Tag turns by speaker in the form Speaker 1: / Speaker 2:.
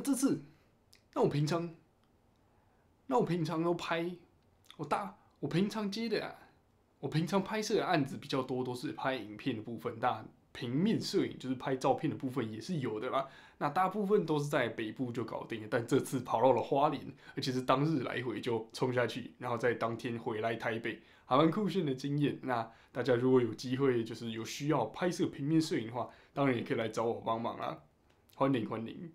Speaker 1: 那这次，那我平常，那我平常都拍，我大我平常接的，我平常拍摄的案子比较多，都是拍影片的部分。那平面摄影就是拍照片的部分也是有的啦。那大部分都是在北部就搞定，了，但这次跑到了花莲，而且是当日来回就冲下去，然后在当天回来台北，还蛮酷炫的经验。那大家如果有机会，就是有需要拍摄平面摄影的话，当然也可以来找我帮忙啦，欢迎欢迎。